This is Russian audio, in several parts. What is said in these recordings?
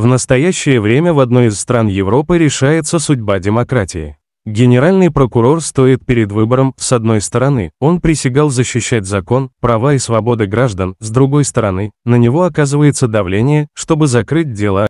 В настоящее время в одной из стран Европы решается судьба демократии. Генеральный прокурор стоит перед выбором, с одной стороны, он присягал защищать закон, права и свободы граждан, с другой стороны, на него оказывается давление, чтобы закрыть дела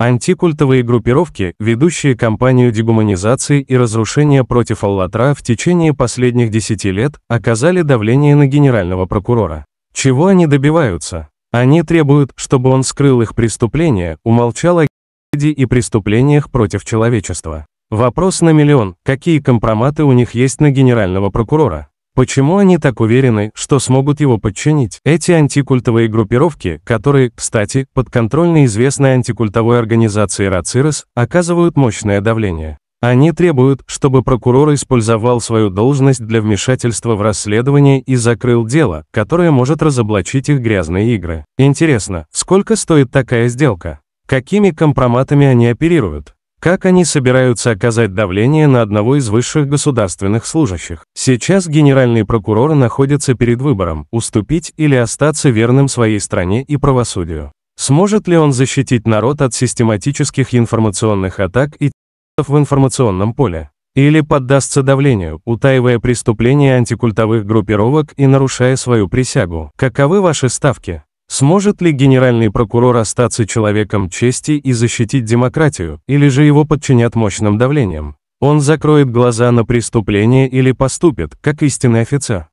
Антикультовые группировки, ведущие кампанию дегуманизации и разрушения против Аллатра в течение последних десяти лет, оказали давление на генерального прокурора. Чего они добиваются? Они требуют, чтобы он скрыл их преступления, умолчал о геноциде и преступлениях против человечества. Вопрос на миллион, какие компроматы у них есть на генерального прокурора? Почему они так уверены, что смогут его подчинить? Эти антикультовые группировки, которые, кстати, подконтрольны известной антикультовой организации РАЦИРОС, оказывают мощное давление. Они требуют, чтобы прокурор использовал свою должность для вмешательства в расследование и закрыл дело, которое может разоблачить их грязные игры. Интересно, сколько стоит такая сделка? Какими компроматами они оперируют? Как они собираются оказать давление на одного из высших государственных служащих? Сейчас генеральный прокурор находится перед выбором, уступить или остаться верным своей стране и правосудию. Сможет ли он защитить народ от систематических информационных атак и в информационном поле. Или поддастся давлению, утаивая преступления антикультовых группировок и нарушая свою присягу. Каковы ваши ставки? Сможет ли генеральный прокурор остаться человеком чести и защитить демократию, или же его подчинят мощным давлением? Он закроет глаза на преступление или поступит, как истинный офицер.